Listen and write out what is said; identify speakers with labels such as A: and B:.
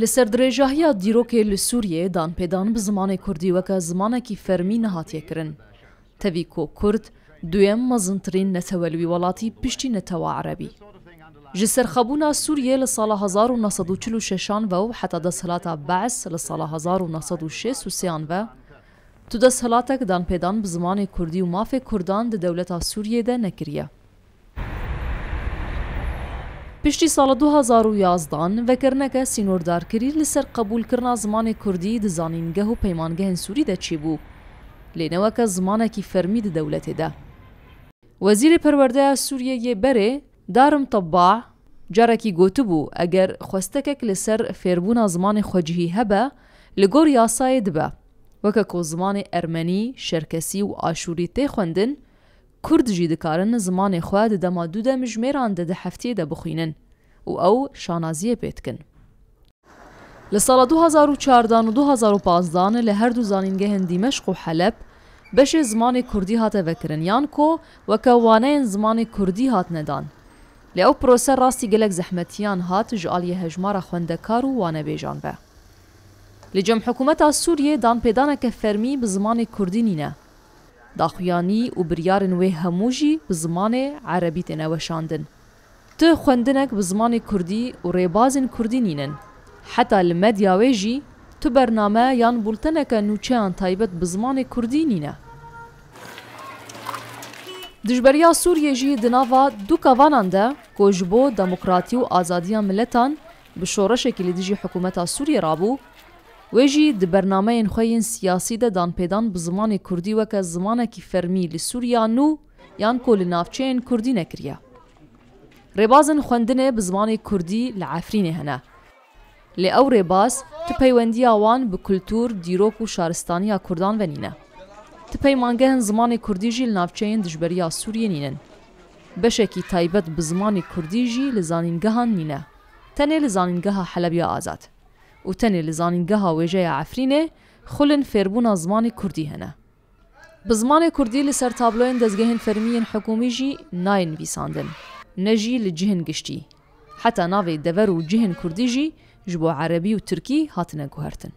A: لە سەردرێژاهیا دیرۆکێ لە سووریێ دانپێدان بە زمانی کوردیوەکە زمانێکی فەرمی نەهاتیەکردن. تەویکۆ کورد دوێم مەزنترین نەتەوەلوی وڵاتی پشتی نەتەوە عەربی. ji serxebûna Sûriye li sala 1946 ve û heta deshelata Bes li sala 1960 ve tu deshelatek danpêdan bi zimanê Kurdî û mafê Kurdan di dewleta Sûriye de nekiriye. پشتی ساڵە 2011 ڤکردنەکە سینۆردارکری لەسەر قبولکردنا زمانی کوردی دزانینگە و پەیمانگە هەنسوری دەچی بوو لێنەوەکە زمانێکی فەرمی دەوڵەتێدا وەزیری پەروەردەیە سووریەیە بەرێ دارم تەبا جارێکی گوتبوو ئەگەر خۆستەکێک لەسەر فێربوونا زمانی خۆجیهی هەبە لە گۆر یاسایە دبە وەکە کۆ زمانی ئەرمەنی شەرکەسی و ئاشووری تێ خوێندن کوردژی دکارن زمانی خوا دەدەما دوودە مژمێران دەدە هەفتێ دەبخینن و ئەو شانازیە پێتکن. لە ساڵە 2014 و 2015 لە هەردوو زانینگە هەندی مەشق و حەلب بەشێ زمانی کوردی هاتەڤەکردنیان کۆ وەکە وانەیەن زمانی کوردی هاتنەدان. لە ئەو پرۆسە ڕاستی گەلک زەحمەتیان هات ژعالیە هەژمارە خوێندەکار و وانەبێژان بە. لە جەم حکوومەتا سووریێ دانپێدانەکە فەرمی بە زمانی کوردی نینە. داخویانی و بریارن وێ هەموژی بە زمانێ عەرەبی تێنەوەشاندن. Tu xwendinek bi zimanê Kurdî û rêbazên Kurdî nînin. Heta li medyawê jî tu bername yan bulteneke nûçeyan taybet bi zimanê Kurdî nîne. Dijberiya Sûriye jî di nava du kavanan de ko ji bo demokratî û azadiya milletan bi şoreşekî li dijî hikûmeta Sûriye rabû, wê jî di bernameyên xeyên siyasî de danpêdan bi zimanê Kurdî weke zimanekî fermî li Sûriya nû yan ko li navçeyên Kurdî nekiriye. ڕێبازن خوێندنێ بزمانی کوردی لە ئافرینێ هەنا لێ ئەو ڕێباز تو پەیوەندیاوان بە کولتور دیرۆک و شارستانیا کوردان ڤنینە تو پەیمانگەهن زمانی کوردیژی لە ناوچەیەن دژبەریا سووریە نینن بەشێکی تایبەت بە زمانی کوردیژی لە زانینگەهان نینە تەنێ لە زانینگەها حەلەبیا ئازاد و تەنێ لە زانینگەها وێژەیە ئافرینێ خولن فێربوونا زمانی کوردی هەنە بزمانی کوردی لەسەر تابلۆین دەستگەهێن فەرمیین حکومیژی ناینویساندن. نەژی لە جهن گشتی حتا ناوێ دەڤەر و جهن کوردیژی ji بۆ عەربی و تورکی هاتنە گوهرتن